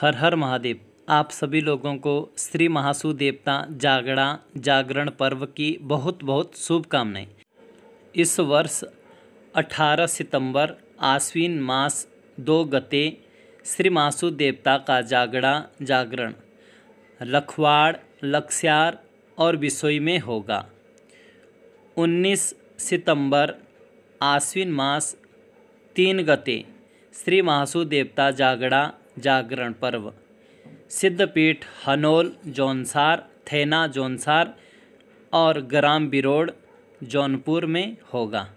हर हर महादेव आप सभी लोगों को श्री महासु देवता जागड़ा जागरण पर्व की बहुत बहुत शुभकामनाएं इस वर्ष 18 सितंबर आश्विन मास दो गते श्री महासु देवता का जागड़ा जागरण लखवाड़ लक्ष्यार और बिसोई में होगा 19 सितंबर आश्विन मास तीन गते श्री महासु देवता जागड़ा जागरण पर्व सिद्धपीठ हनोल जौनसार थेना जौनसार और ग्राम बिरोड़ जौनपुर में होगा